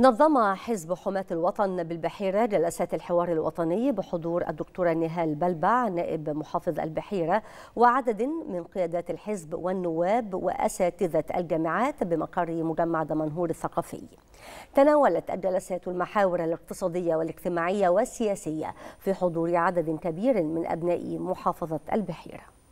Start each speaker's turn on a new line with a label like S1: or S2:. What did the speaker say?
S1: نظم حزب حماة الوطن بالبحيرة جلسات الحوار الوطني بحضور الدكتورة نهال بلبع نائب محافظ البحيرة وعدد من قيادات الحزب والنواب وأساتذة الجامعات بمقر مجمع دمنهور الثقافي تناولت الجلسات المحاور الاقتصادية والاجتماعية والسياسية في حضور عدد كبير من أبناء محافظة البحيرة